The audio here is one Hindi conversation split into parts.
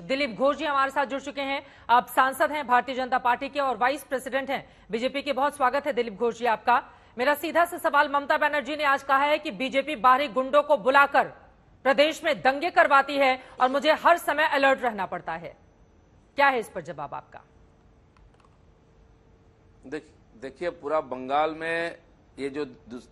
दिलीप घोष जी हमारे साथ जुड़ चुके हैं आप सांसद हैं भारतीय जनता पार्टी के और वाइस प्रेसिडेंट हैं बीजेपी के बहुत स्वागत है दिलीप घोष जी आपका मेरा सीधा से सवाल ममता बनर्जी ने आज कहा है कि बीजेपी बाहरी गुंडों को बुलाकर प्रदेश में दंगे करवाती है और मुझे हर समय अलर्ट रहना पड़ता है क्या है इस पर जवाब आपका देखिए पूरा बंगाल में ये जो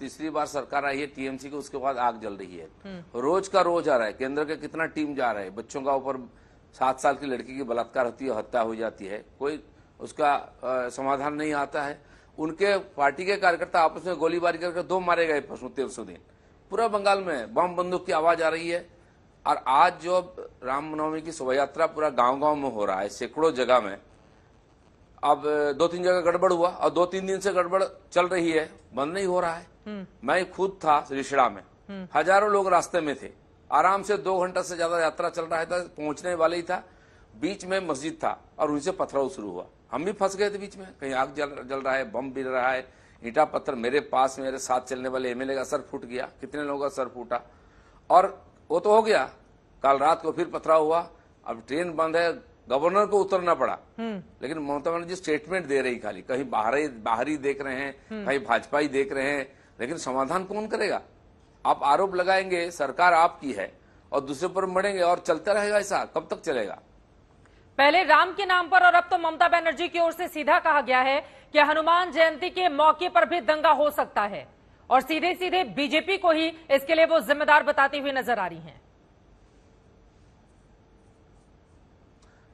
तीसरी बार सरकार आई है टीएमसी की उसके बाद आग जल रही है हम्म। रोज का रोज आ रहा है केंद्र के कितना टीम जा रहा है बच्चों का ऊपर सात साल की लड़की की बलात्कार होती है हत्या हो जाती है कोई उसका आ, समाधान नहीं आता है उनके पार्टी के कार्यकर्ता आपस में गोलीबारी करके दो मारे गए परसों सौ दिन पूरा बंगाल में बम बंदूक की आवाज आ रही है और आज जो रामनवमी की शोभा यात्रा पूरा गांव गांव में हो रहा है सैकड़ों जगह में अब दो तीन जगह गड़बड़ हुआ और दो तीन दिन से गड़बड़ चल रही है बंद नहीं हो रहा है हम्म। मैं खुद था रिशड़ा में हम्म। हजारों लोग रास्ते में थे आराम से दो घंटा से ज़्यादा यात्रा चल रहा था पहुंचने वाले ही था बीच में मस्जिद था और उनसे पथराव शुरू हुआ हम भी फंस गए थे बीच में कहीं आग जल जल रहा है बम गिर रहा है ईटा पत्थर मेरे पास मेरे साथ चलने वाले एमएलए का सर फूट गया कितने लोगों का सर फूटा और वो तो हो गया कल रात को फिर पथराव हुआ अब ट्रेन बंद है गवर्नर को उतरना पड़ा हम्म। लेकिन ममता बनर्जी स्टेटमेंट दे रही खाली कहीं बाहर बाहरी देख रहे हैं हम्म। कहीं भाजपा ही देख रहे हैं लेकिन समाधान कौन करेगा आप आरोप लगाएंगे सरकार आपकी है और दूसरे पर मरेंगे और चलता रहेगा ऐसा कब तक चलेगा पहले राम के नाम पर और अब तो ममता बनर्जी की ओर से सीधा कहा गया है कि हनुमान जयंती के मौके पर भी दंगा हो सकता है और सीधे सीधे बीजेपी को ही इसके लिए वो जिम्मेदार बताती हुई नजर आ रही हैं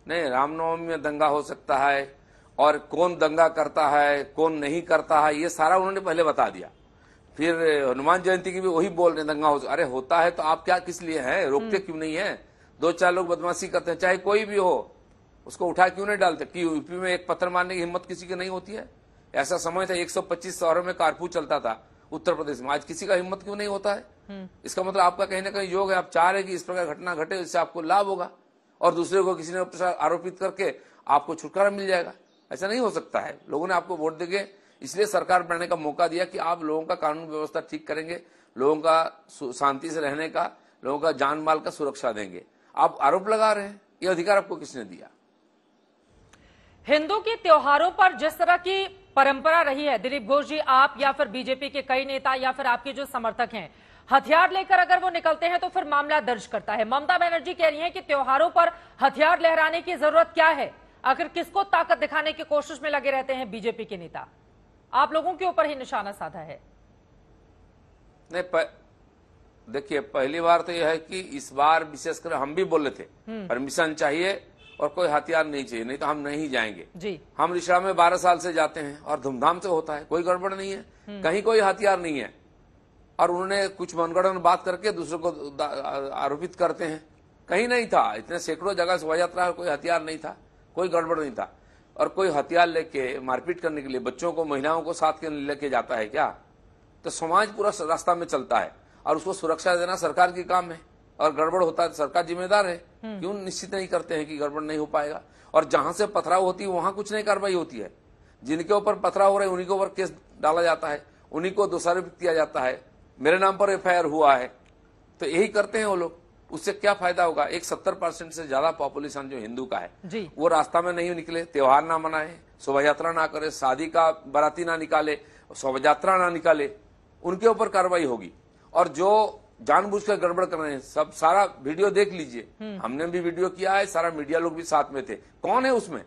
नहीं रामनवमी में दंगा हो सकता है और कौन दंगा करता है कौन नहीं करता है ये सारा उन्होंने पहले बता दिया फिर हनुमान जयंती की भी वही बोल रहे दंगा हो अरे होता है तो आप क्या किस लिए हैं रोकते हम्म। क्यों नहीं है दो चार लोग बदमाशी करते हैं चाहे कोई भी हो उसको उठा क्यों नहीं डालते कि यूपी में एक पत्थर मारने की हिम्मत किसी की नहीं होती है ऐसा समय था 125 शहरों में कारपू चलता था उत्तर प्रदेश में आज किसी का हिम्मत क्यों नहीं होता है हम्म। इसका मतलब आपका कहीं ना कहीं योग है आप चाह रहे कि इस प्रकार घटना घटे इससे आपको लाभ होगा और दूसरे को किसी ने आरोपित करके आपको छुटकारा मिल जाएगा ऐसा नहीं हो सकता है लोगों ने आपको वोट दे इसलिए सरकार बनाने का मौका दिया कि आप लोगों का कानून व्यवस्था ठीक करेंगे लोगों का शांति से रहने का लोगों का जान माल का सुरक्षा देंगे आप आरोप लगा रहे हैं ये अधिकार आपको किसने दिया हिंदू के त्योहारों पर जिस तरह की परंपरा रही है दिलीप घोष जी आप या फिर बीजेपी के कई नेता या फिर आपके जो समर्थक हैं हथियार लेकर अगर वो निकलते हैं तो फिर मामला दर्ज करता है ममता बनर्जी कह रही हैं कि त्योहारों पर हथियार लहराने की जरूरत क्या है आखिर किसको ताकत दिखाने की कोशिश में लगे रहते हैं बीजेपी के नेता आप लोगों के ऊपर ही निशाना साधा है नहीं प... देखिए पहली बार तो यह है कि इस बार विशेषकर हम भी बोले थे हम्म। परमिशन चाहिए और कोई हथियार नहीं चाहिए नहीं तो हम नहीं जाएंगे जी। हम रिश्वा में बारह साल से जाते हैं और धूमधाम से होता है कोई गड़बड़ नहीं है हम्म। कहीं कोई हथियार नहीं है और उन्होंने कुछ मनगढ़ बात करके दूसरों को आरोपित करते हैं कहीं नहीं था इतने सैकड़ों जगह से वह यात्रा कोई हथियार नहीं था कोई गड़बड़ नहीं था और कोई हथियार लेके मारपीट करने के लिए बच्चों को महिलाओं को साथ के लेके जाता है क्या तो समाज पूरा रास्ता में चलता है और उसको सुरक्षा देना सरकार की काम है और गड़बड़ होता है तो सरकार जिम्मेदार है हम्म। क्यों निश्चित नहीं करते हैं कि गड़बड़ नहीं हो पाएगा और जहां से पथराव होती है वहां कुछ नहीं कार्रवाई होती है जिनके ऊपर पथराव हो रहे उन्हीं के ऊपर केस डाला जाता है उन्हीं को दोषारोपित किया जाता है मेरे नाम पर एफ हुआ है तो यही करते हैं वो लोग उससे क्या फायदा होगा एक सत्तर परसेंट से ज्यादा पॉपुलेशन जो हिंदू का है जी। वो रास्ता में नहीं निकले त्योहार ना मनाए शोभा यात्रा ना करे शादी का बराती ना निकाले शोभा यात्रा ना निकाले उनके ऊपर कार्रवाई होगी और जो जानबूझकर गड़बड़ कर रहे हैं सब सारा वीडियो देख लीजिए हम्म। हमने भी वीडियो किया है सारा मीडिया लोग भी साथ में थे कौन है उसमें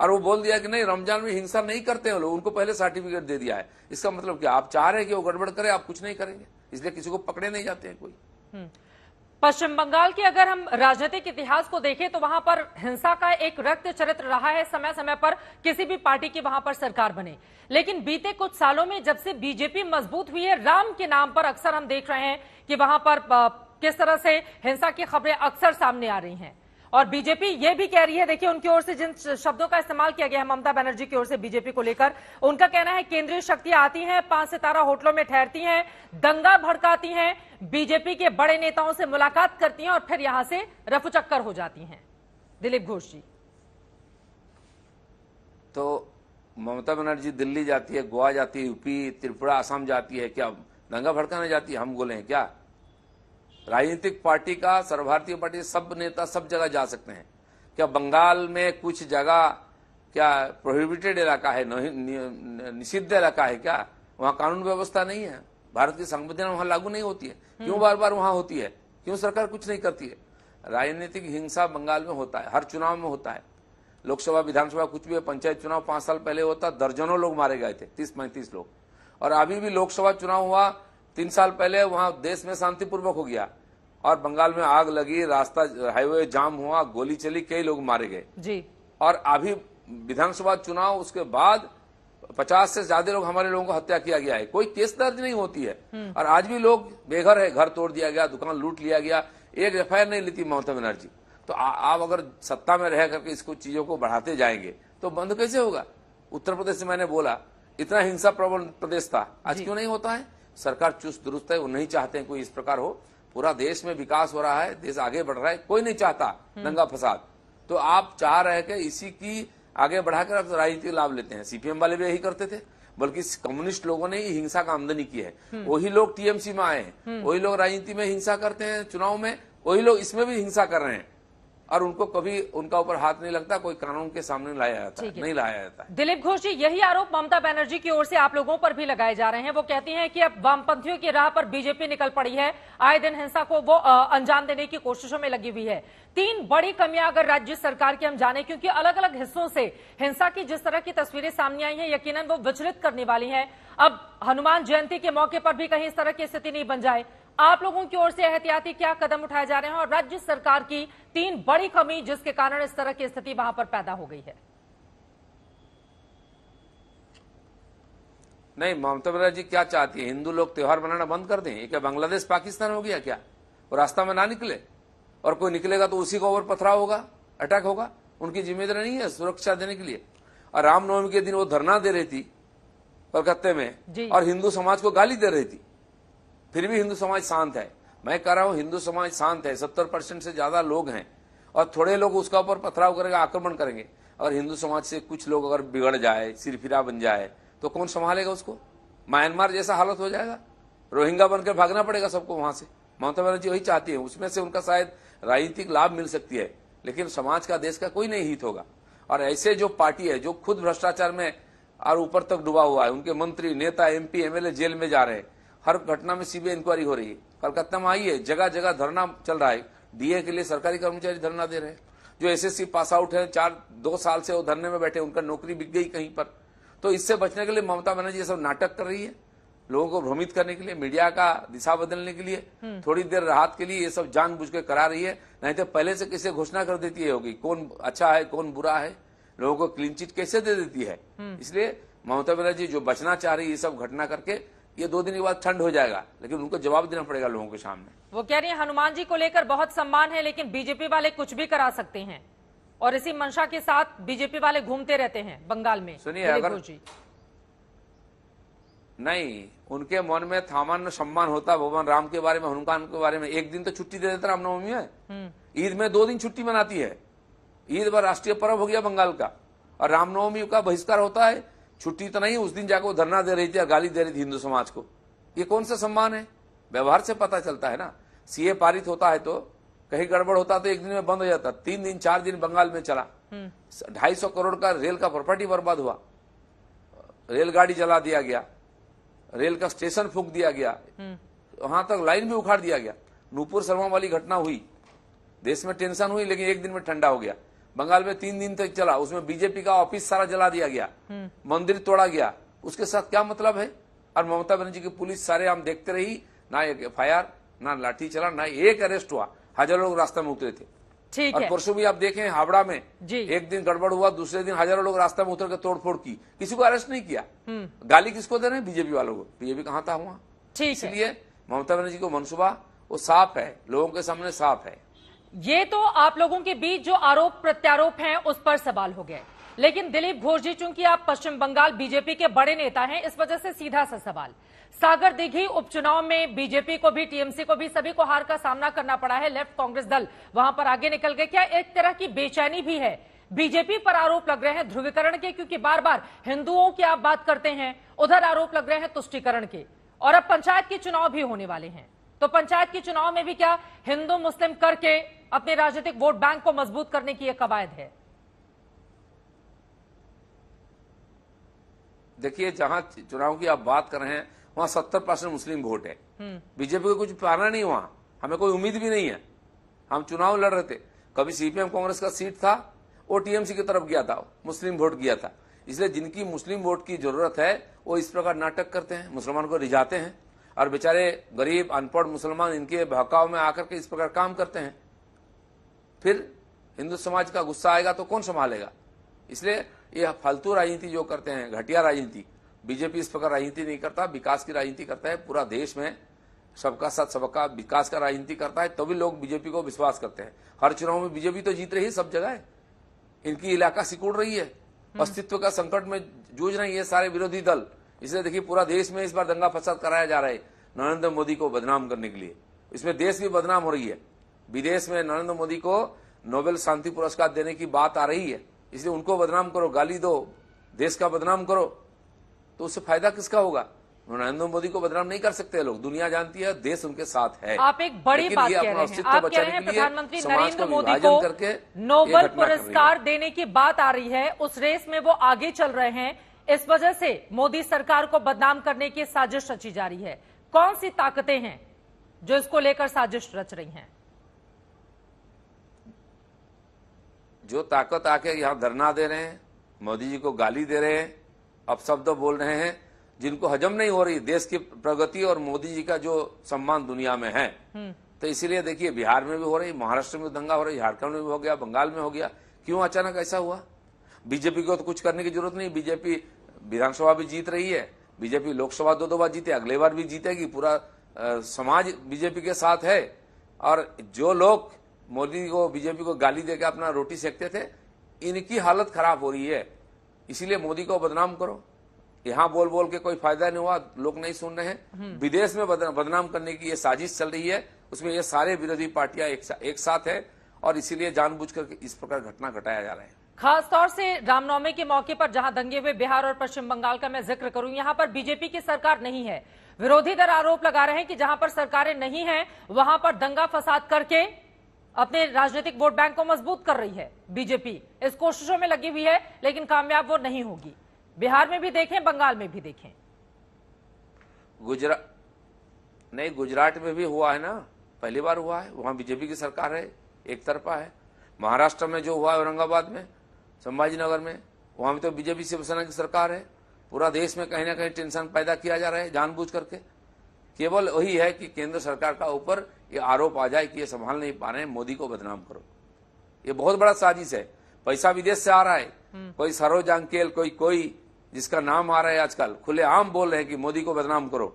और वो बोल दिया कि नहीं रमजान में हिंसा नहीं करते हैं लोग उनको पहले सर्टिफिकेट दे दिया है इसका मतलब क्या आप चाह रहे हैं कि वो गड़बड़ करे आप कुछ नहीं करेंगे इसलिए किसी को पकड़े नहीं जाते हैं कोई हम्म। पश्चिम बंगाल के अगर हम राजनीतिक इतिहास को देखें तो वहां पर हिंसा का एक रक्त चरित्र रहा है समय समय पर किसी भी पार्टी की वहां पर सरकार बने लेकिन बीते कुछ सालों में जब से बीजेपी मजबूत हुई है राम के नाम पर अक्सर हम देख रहे हैं कि वहां पर किस तरह से हिंसा की खबरें अक्सर सामने आ रही हैं और बीजेपी ये भी कह रही है देखिए उनकी ओर से जिन शब्दों का इस्तेमाल किया गया है ममता बनर्जी की ओर से बीजेपी को लेकर उनका कहना है केंद्रीय शक्तियां आती हैं पांच सितारा होटलों में ठहरती हैं दंगा भड़काती हैं बीजेपी के बड़े नेताओं से मुलाकात करती हैं और फिर यहां से रफुचक्कर हो जाती हैं दिलीप घोष जी तो ममता बनर्जी दिल्ली जाती है गोवा जाती है यूपी त्रिपुरा आसाम जाती है क्या दंगा भड़काने जाती है हम बोले हैं क्या राजनीतिक पार्टी का सर्वभारतीय पार्टी सब नेता सब जगह जा सकते हैं क्या बंगाल में कुछ जगह क्या प्रोहिबिटेड इलाका है निषिद्ध इलाका है क्या वहाँ कानून व्यवस्था नहीं है भारत की संविधान वहां लागू नहीं होती है हम्म। क्यों बार बार वहां होती है क्यों सरकार कुछ नहीं करती है राजनीतिक हिंसा बंगाल में होता है हर चुनाव में होता है लोकसभा विधानसभा कुछ भी है पंचायत चुनाव पांच साल पहले होता दर्जनों लोग मारे गए थे तीस पैंतीस लोग और अभी भी लोकसभा चुनाव हुआ तीन साल पहले वहां देश में शांतिपूर्वक हो गया और बंगाल में आग लगी रास्ता हाईवे जाम हुआ गोली चली कई लोग मारे गए जी और अभी विधानसभा चुनाव उसके बाद पचास से ज्यादा लोग हमारे लोगों को हत्या किया गया है कोई केस दर्ज नहीं होती है हम्म। और आज भी लोग बेघर है घर तोड़ दिया गया दुकान लूट लिया गया एक एफ नहीं लेती ममता बनर्जी तो आप अगर सत्ता में रह करके इसको चीजों को बढ़ाते जाएंगे तो बंद कैसे होगा उत्तर प्रदेश से मैंने बोला इतना हिंसा प्रबल प्रदेश था आज क्यों नहीं होता है सरकार चुस्त दुरुस्त है वो नहीं चाहते हैं कोई इस प्रकार हो पूरा देश में विकास हो रहा है देश आगे बढ़ रहा है कोई नहीं चाहता दंगा फसाद तो आप चाह रहे हैं इसी की आगे बढ़ाकर आप राजनीति राजनीतिक लाभ लेते हैं सीपीएम वाले भी यही करते थे बल्कि कम्युनिस्ट लोगों ने ही हिंसा का आमदनी की है हम्म। वही लोग टीएमसी में आए हैं हम्म। वही लोग राजनीति में हिंसा करते हैं चुनाव में वही लोग इसमें भी हिंसा कर रहे हैं और उनको कभी उनका ऊपर हाथ नहीं लगता कोई कानून के सामने लाया जाता है नहीं लाया जाता दिलीप घोष जी यही आरोप ममता बनर्जी की ओर से आप लोगों पर भी लगाए जा रहे हैं वो कहती हैं कि अब वामपंथियों की राह पर बीजेपी निकल पड़ी है आए दिन हिंसा को वो अंजाम देने की कोशिशों में लगी हुई है तीन बड़ी कमियां अगर राज्य सरकार की हम जाने क्योंकि अलग अलग हिस्सों से हिंसा की जिस तरह की तस्वीरें सामने आई है यकीन वो विचलित करने वाली है अब हनुमान जयंती के मौके पर भी कहीं इस तरह की स्थिति नहीं बन जाए आप लोगों की ओर से एहतियाती क्या कदम उठाए जा रहे हैं और राज्य सरकार की तीन बड़ी कमी जिसके कारण इस तरह की स्थिति वहां पर पैदा हो गई है नहीं ममता बनर्जी क्या चाहती है हिंदू लोग त्यौहार मनाना बंद कर दें क्या बांग्लादेश पाकिस्तान हो गया क्या वो रास्ता में ना निकले और कोई निकलेगा तो उसी को ओवर पथराव होगा अटैक होगा उनकी जिम्मेदारी नहीं है सुरक्षा देने के लिए और रामनवमी के दिन वो धरना दे रही थी कलकत्ते में और हिंदू समाज को गाली दे रही थी फिर भी हिंदू समाज शांत है मैं कह रहा हूं हिंदू समाज शांत है सत्तर परसेंट से ज्यादा लोग हैं और थोड़े लोग उसका ऊपर पथराव करेंगे आक्रमण करेंगे अगर हिंदू समाज से कुछ लोग अगर बिगड़ जाए सिरफिरा बन जाए तो कौन संभालेगा उसको म्यांमार जैसा हालत हो जाएगा रोहिंगा बनकर भागना पड़ेगा सबको वहां से ममता बनर्जी वही चाहती है उसमें से उनका शायद राजनीतिक लाभ मिल सकती है लेकिन समाज का देश का कोई नहीं हित होगा और ऐसे जो पार्टी है जो खुद भ्रष्टाचार में और ऊपर तक डूबा हुआ है उनके मंत्री नेता एमपी एमएलए जेल में जा रहे हैं हर घटना में सीबीआई इंक्वायरी हो रही है कलकत्ता में आई है जगह जगह धरना चल रहा है डीए के लिए सरकारी कर्मचारी धरना दे रहे हैं जो एसएससी पास आउट है चार दो साल से वो धरने में बैठे उनका नौकरी बिक गई कहीं पर तो इससे बचने के लिए ममता बनर्जी सब नाटक कर रही है लोगों को भ्रमित करने के लिए मीडिया का दिशा बदलने के लिए हम्म। थोड़ी देर राहत के लिए ये सब जान के करा रही है नहीं तो पहले से किसे घोषणा कर देती है होगी कौन अच्छा है कौन बुरा है लोगों को क्लीन चिट कैसे दे देती है हम्म। इसलिए ममता बनर्जी जो बचना चाह रही है ये सब घटना करके ये दो दिन के बाद ठंड हो जाएगा लेकिन उनको जवाब देना पड़ेगा लोगों के सामने वो कह रही है हनुमान जी को लेकर बहुत सम्मान है लेकिन बीजेपी वाले कुछ भी करा सकते हैं और इसी मंशा के साथ बीजेपी वाले घूमते रहते हैं बंगाल में सुनिए अगर नहीं उनके मन में थामान सम्मान होता भगवान राम के बारे में हनुमान के बारे में एक दिन तो छुट्टी दे देता रामनवमी में हम्म। ईद में दो दिन छुट्टी मनाती है ईद पर राष्ट्रीय पर्व हो गया बंगाल का और रामनवमी का बहिष्कार होता है छुट्टी तो नहीं उस दिन जाकर वो धरना दे रही थी और गाली दे रही थी हिंदू समाज को ये कौन सा सम्मान है व्यवहार से पता चलता है ना सीए पारित होता है तो कहीं गड़बड़ होता तो एक दिन में बंद हो जाता तीन दिन चार दिन बंगाल में चला हम्म। ढाई सौ करोड़ का रेल का प्रॉपर्टी बर्बाद हुआ रेलगाड़ी जला दिया गया रेल का स्टेशन फूक दिया गया हम्म। वहां तक लाइन भी उखाड़ दिया गया नूपुर शर्मा वाली घटना हुई देश में टेंशन हुई लेकिन एक दिन में ठंडा हो गया बंगाल में तीन दिन तक चला उसमें बीजेपी का ऑफिस सारा जला दिया गया हम्म। मंदिर तोड़ा गया उसके साथ क्या मतलब है और ममता बनर्जी की पुलिस सारे हम देखते रही ना एक एफ ना लाठी चला ना एक अरेस्ट हुआ हजारों लोग रास्ता में उतरे थे ठीक और परसों भी आप देखें हावड़ा में एक दिन गड़बड़ हुआ दूसरे दिन हजारों लोग रास्ता में उतर के तोड़फोड़ की किसी को अरेस्ट नहीं किया हम्म। गाली किसको दे रहे बीजेपी वालों को बीजेपी कहाँ था वहाँ इसलिए ममता बनर्जी को मनसूबा वो साफ है लोगों के सामने साफ है ये तो आप लोगों के बीच जो आरोप प्रत्यारोप हैं उस पर सवाल हो गए लेकिन दिलीप घोष जी चूंकि आप पश्चिम बंगाल बीजेपी के बड़े नेता हैं इस वजह से सीधा सा सवाल सागर दिघी उपचुनाव में बीजेपी को भी टीएमसी को भी सभी को हार का सामना करना पड़ा है लेफ्ट कांग्रेस दल वहां पर आगे निकल गए क्या एक तरह की बेचैनी भी है बीजेपी पर आरोप लग रहे हैं ध्रुवीकरण के क्योंकि बार बार हिंदुओं की आप बात करते हैं उधर आरोप लग रहे हैं तुष्टिकरण के और अब पंचायत के चुनाव भी होने वाले हैं तो पंचायत के चुनाव में भी क्या हिंदू मुस्लिम करके अपने राजनीतिक वोट बैंक को मजबूत करने की यह कवायद है देखिए जहां चुनाव की आप बात कर रहे हैं वहां सत्तर परसेंट मुस्लिम वोट है हम्म। बीजेपी को कुछ पाना नहीं वहां हमें कोई उम्मीद भी नहीं है हम चुनाव लड़ रहे थे कभी सीपीएम कांग्रेस का सीट था वो टीएमसी की तरफ गया था मुस्लिम वोट गया था इसलिए जिनकी मुस्लिम वोट की जरूरत है वो इस प्रकार नाटक करते हैं मुसलमान को रिझाते हैं और बेचारे गरीब अनपढ़ मुसलमान इनके बहकाव में आकर के इस प्रकार काम करते हैं फिर हिंदू समाज का गुस्सा आएगा तो कौन संभालेगा इसलिए ये फालतू राजनीति जो करते हैं घटिया राजनीति बीजेपी इस प्रकार राजनीति नहीं करता विकास की राजनीति करता है पूरा देश में सबका साथ सबका विकास का राजनीति करता है तभी लोग बीजेपी को विश्वास करते हैं हर चुनाव में बीजेपी तो जीत रही है सब जगह है इनकी इलाका सिकुड़ रही है हम्म। अस्तित्व का संकट में जूझ रही है सारे विरोधी दल इसलिए देखिए पूरा देश में इस बार दंगा फसाद कराया जा रहा है नरेंद्र मोदी को बदनाम करने के लिए इसमें देश भी बदनाम हो रही है विदेश में नरेंद्र मोदी को नोबेल शांति पुरस्कार देने की बात आ रही है इसलिए उनको बदनाम करो गाली दो देश का बदनाम करो तो उससे फायदा किसका होगा नरेंद्र मोदी को बदनाम नहीं कर सकते लोग दुनिया जानती है देश उनके साथ है आप एक बड़ी बात कह रहे हैं आप कह रहे हैं प्रधानमंत्री नरेंद्र मोदी को करके नोबेल पुरस्कार देने की बात आ रही है उस रेस में वो आगे चल रहे हैं इस वजह से मोदी सरकार को बदनाम करने की साजिश रची जा रही है कौन सी ताकतें हैं जो इसको लेकर साजिश रच रही हैं जो ताकत आके यहाँ धरना दे रहे हैं मोदी जी को गाली दे रहे हैं अपशब्द बोल रहे हैं जिनको हजम नहीं हो रही देश की प्रगति और मोदी जी का जो सम्मान दुनिया में है हम्म। तो इसीलिए देखिए बिहार में भी हो रही महाराष्ट्र में दंगा हो रही झारखंड में भी हो गया बंगाल में हो गया क्यों अचानक ऐसा हुआ बीजेपी को तो कुछ करने की जरूरत नहीं बीजेपी विधानसभा भी जीत रही है बीजेपी लोकसभा दो दो बार जीते अगले बार भी जीतेगी पूरा समाज बीजेपी के साथ है और जो लोग मोदी को बीजेपी को गाली देकर अपना रोटी सेकते थे इनकी हालत खराब हो रही है इसीलिए मोदी को बदनाम करो यहाँ बोल बोल के कोई फायदा नहीं हुआ लोग नहीं सुन रहे हैं हम्म। विदेश में बदनाम करने की ये साजिश चल रही है उसमें ये सारे विरोधी पार्टियां एक, सा, एक साथ है और इसीलिए जानबूझकर इस प्रकार घटना घटाया जा रहा है खासतौर से रामनवमी के मौके पर जहां दंगे हुए बिहार और पश्चिम बंगाल का मैं जिक्र करूं यहां पर बीजेपी की सरकार नहीं है विरोधी दल आरोप लगा रहे हैं कि जहां पर सरकारें नहीं हैं वहां पर दंगा फसाद करके अपने राजनीतिक वोट बैंक को मजबूत कर रही है बीजेपी इस कोशिशों में लगी हुई है लेकिन कामयाब वो नहीं होगी बिहार में भी देखें बंगाल में भी देखें गुजरात नहीं गुजरात में भी हुआ है ना पहली बार हुआ है वहां बीजेपी की सरकार है एक तरफा है महाराष्ट्र में जो हुआ है औरंगाबाद में संभाजीनगर में वहां भी तो बीजेपी शिवसेना की सरकार है पूरा देश में कहीं ना कहीं टेंशन पैदा किया जा रहा है जानबूझ करके केवल वही है कि केंद्र सरकार का ऊपर ये आरोप आ जाए कि ये संभाल नहीं पा रहे मोदी को बदनाम करो ये बहुत बड़ा साजिश है पैसा विदेश से आ रहा है हम्म। कोई सरोज अंकेल कोई कोई जिसका नाम आ रहा है आजकल खुले आम बोल रहे हैं कि मोदी को बदनाम करो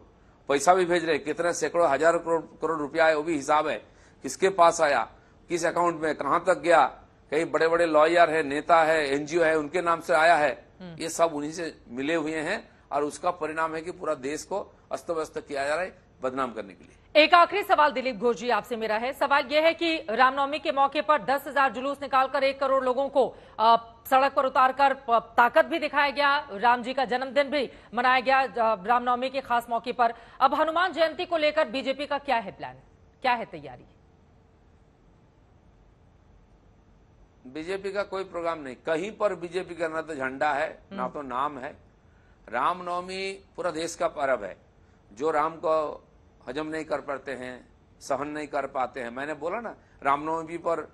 पैसा भी भेज रहे कितने सैकड़ों हजारों करोड़ करोड़ रुपया है वो भी हिसाब है किसके पास आया किस अकाउंट में कहां तक गया कई बड़े बड़े लॉयर है नेता है एनजीओ है उनके नाम से आया है हम्म। ये सब उन्हीं से मिले हुए हैं और उसका परिणाम है कि पूरा देश को अस्त व्यस्त किया जा रहा है बदनाम करने के लिए एक आखिरी सवाल दिलीप घोष जी आपसे मेरा है सवाल यह है कि रामनवमी के मौके पर दस हजार जुलूस निकालकर एक करोड़ लोगों को सड़क पर उतारकर ताकत भी दिखाया गया राम जी का जन्मदिन भी मनाया गया रामनवमी के खास मौके पर अब हनुमान जयंती को लेकर बीजेपी का क्या है प्लान क्या है तैयारी बीजेपी का कोई प्रोग्राम नहीं कहीं पर बीजेपी का न तो झंडा है ना हम्म। तो नाम है रामनवमी पूरा देश का पर्व है जो राम को हजम नहीं कर पाते हैं सहन नहीं कर पाते हैं मैंने बोला ना रामनवमी पर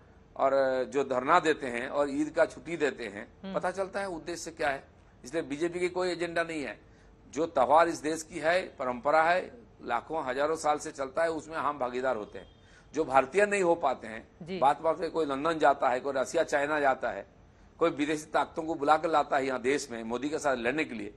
और जो धरना देते हैं और ईद का छुट्टी देते हैं हम्म। पता चलता है उद्देश्य क्या है इसलिए बीजेपी की कोई एजेंडा नहीं है जो त्यौहार इस देश की है परंपरा है लाखों हजारों साल से चलता है उसमें हम भागीदार होते हैं जो भारतीय नहीं हो पाते हैं बात बात पे कोई लंदन जाता है कोई रसिया चाइना जाता है कोई विदेशी ताकतों को बुलाकर लाता है यहाँ देश में मोदी के साथ लड़ने के लिए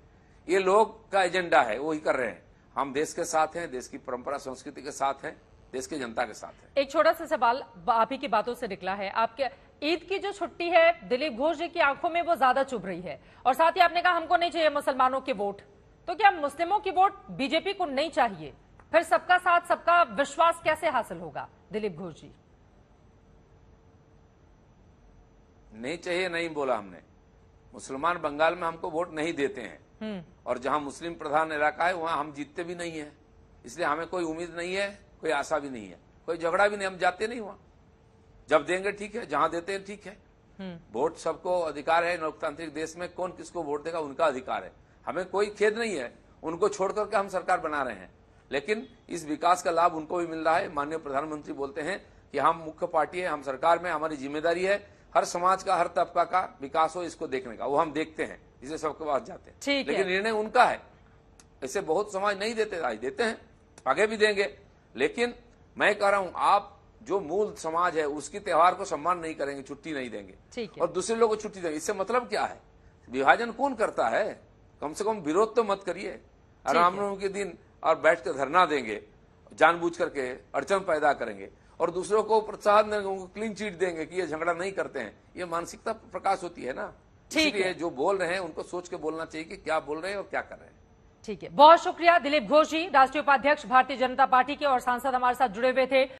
ये लोग का एजेंडा है वो ही कर रहे हैं हम देश के साथ हैं देश की परंपरा संस्कृति के साथ हैं देश की जनता के साथ है एक छोटा सा सवाल आप ही की बातों से निकला है आपके ईद की जो छुट्टी है दिलीप घोष जी की आंखों में वो ज्यादा चुभ रही है और साथ ही आपने कहा हमको नहीं चाहिए मुसलमानों के वोट तो क्या मुस्लिमों की वोट बीजेपी को नहीं चाहिए फिर सबका साथ सबका विश्वास कैसे हासिल होगा दिलीप घोष जी नहीं चाहिए नहीं बोला हमने मुसलमान बंगाल में हमको वोट नहीं देते हैं हम्म। और जहां मुस्लिम प्रधान इलाका है वहां हम जीतते भी नहीं है इसलिए हमें कोई उम्मीद नहीं है कोई आशा भी नहीं है कोई झगड़ा भी नहीं हम जाते नहीं वहां जब देंगे ठीक है जहां देते हैं ठीक है हम्म। वोट सबको अधिकार है लोकतांत्रिक देश में कौन किसको वोट देगा उनका अधिकार है हमें कोई खेद नहीं है उनको छोड़ करके हम सरकार बना रहे हैं लेकिन इस विकास का लाभ उनको भी मिल रहा है माननीय प्रधानमंत्री बोलते हैं कि हम मुख्य पार्टी है हम सरकार में हमारी जिम्मेदारी है हर समाज का हर तबका का विकास हो इसको देखने का वो हम देखते हैं इसलिए सबके पास जाते हैं लेकिन निर्णय उनका है इसे बहुत समाज नहीं देते आज देते हैं आगे भी देंगे लेकिन मैं कह रहा हूं आप जो मूल समाज है उसकी त्यौहार को सम्मान नहीं करेंगे छुट्टी नहीं देंगे और दूसरे लोगों को छुट्टी देंगे इससे मतलब क्या है विभाजन कौन करता है कम से कम विरोध तो मत करिए रामनवमी के दिन और बैठ कर धरना देंगे जानबूझ करके अड़चन पैदा करेंगे और दूसरों को प्रोत्साहन देंगे उनको क्लीन चीट देंगे कि ये झगड़ा नहीं करते हैं ये मानसिकता प्रकाश होती है ना ठीक है जो बोल रहे हैं उनको सोच के बोलना चाहिए कि क्या बोल रहे हैं और क्या कर रहे हैं ठीक है बहुत शुक्रिया दिलीप घोष जी राष्ट्रीय उपाध्यक्ष भारतीय जनता पार्टी के और सांसद हमारे साथ जुड़े हुए थे